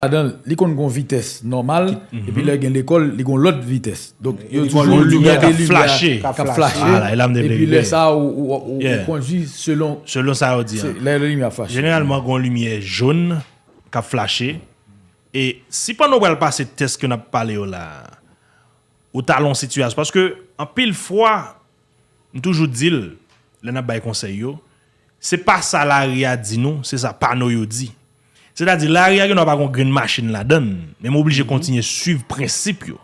Adam, ah, mhm. il y a une vitesse normale, et puis là, il l'école, il a une autre vitesse. Donc, il y a toujours une lumière qui a flashé. Qui a flashé. Ah, et puis ça, on yeah. conduit selon... Selon ça, on dit. Hein. la lumière a flashé. Généralement, il y a une lumière jaune qui a flashé. Et si pendant qu'on pas ce test que a avons parlé oh là, au talon situation, parce que en pile fois, nous toujours dit, nous avons conseillé, ce n'est pas ça l'arrière dit nous, c'est ça panneau dit. Se la di, la re a yon apakon gen yon machin la den, men m'oblije kontinye mhm. suiv presip yo.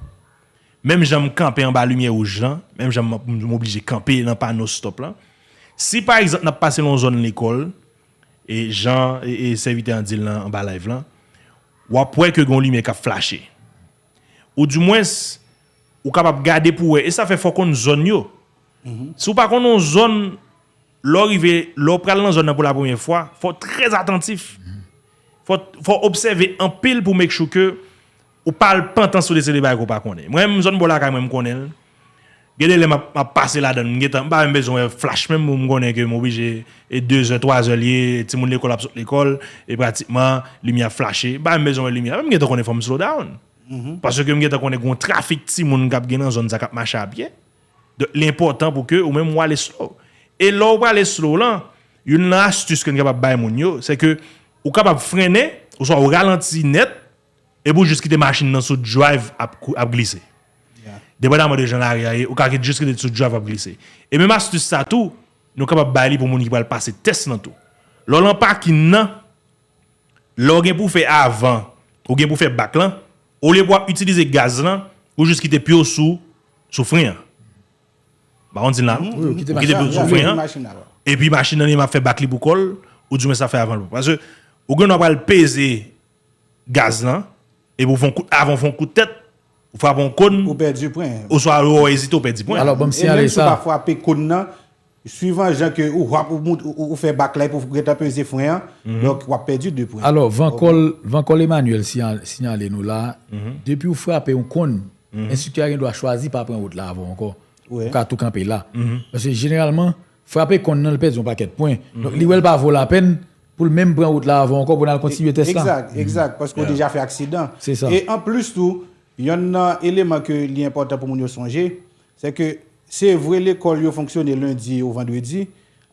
Men m'jame kampe yon ba lumiye ou jan, men m'jame m'oblije kampe yon pa no stop lan. Si pa yon ap pase yon zon l'ekol, e jan, e sevite yon dil lan, yon ba live lan, wapwe ke yon lumiye ka flashe. Ou du mwes, wakapap gade pou we, e sa fe fokon yon zon yo. Mhm. Se wapakon yon zon, lorive, lor pral nan zon nan pou la pwemye fwa, fokon trez atantif. Fwa observe ampil pou mek chouke ou pal pantan sou de sede baye ko pa kone. Mwen mwen jen bol akay mwen mkone, gwen elen mwen pase la den mwen jen tan ba yon bezon e flash mwen mwen mkone ki mwen wije e 2 e 3 e liye ti mwen lè kol ap sot l'ekol e pratikman lumiye flashe. Ba yon bezon e lumiye. Mwen jen tan kone fom slow down. Mm-hmm. Paske mwen jen tan kone gwon trafik ti mwen mkap genan zon zaka mman chabye. L'important pou ke ou mwen mwen wale slow. E lò wale slow lan, yon nan astus ki mwen kapa baye mwen yo se ke ou kap ap frene, ou so a ralanti net, e bou jist kite machin nan sou drive ap glise. Debe da mwen de janari a ye, ou ka kite jist kite sou drive ap glise. E mwen mas tu sa tou, nou kap ap bay li pou moun ki pal pase test nan tou. Lo lan pa ki nan, lo gen pou fe avan, ou gen pou fe bak lan, ou le pou ap utilize gaz lan, ou jist kite pi ou sou, sou frene. Ba on di nan, ou kite pi ou sou frene. E pi machin nan, ou gen pou fe bak li pou kol, ou gen pou fe avan. Pwase, Ou gen nou apal peze gaz lan, e pou avon fon koutet, ou frapon kon, ou so alo ou ezite ou pezi poen. Bon, e men sou pa frapen kon nan, suivan jan ke ou fwe baklay pou fwe tapen ze fwen, mhm. lak wap pezi de poen. Alors, van kol Emmanuel sinanle nou la, mhm. depi ou frapen kon, enstituaryen mhm. do a chwazi pa pren wot la avon anko, ou ka touk anpe la. Pase genelman, frapen kon nan l pezi ou pa ket poen. Li wèl pa vol apen, pou l'membran out la avon, kon kon nan kontinuye testan. Exact, exact, paskou deja fe aksidan. Se sa. E an plus tou, yon nan eleman ke li important pou moun yo sonje, se ke se vwe l'ekol yo fonksyonne lundi ou vandwedi,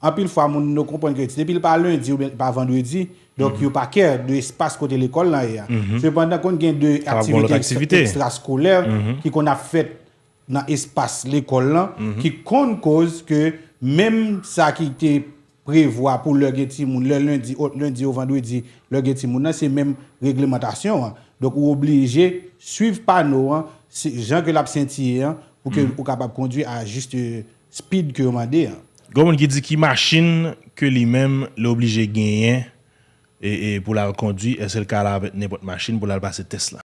an pil fwa moun yo kompon kre ti, ne pil pa lundi ou pa vandwedi, donk yo pa kèr de espas kote l'ekol lan yon. Se pandan kon gen de aktivite ekstra skolèr, ki kon a fèt nan espas l'ekol lan, ki kon kòz ke mèm sa ki te... Prevoi pou lò gèti moun lè lèndi, lò lèndi, lò vandoui, lò gèti moun nan se mèm reglementasyon. Dok ou oblige suiv pano jan ke l'absentiye pou ke ou kapap kondwi a jist speed ke ou mande. Gò moun ki di ki machin ke li mèm lò oblige genyen pou lò kondwi, esè l'kalavèt nèpot machin pou lò l'abase tesla.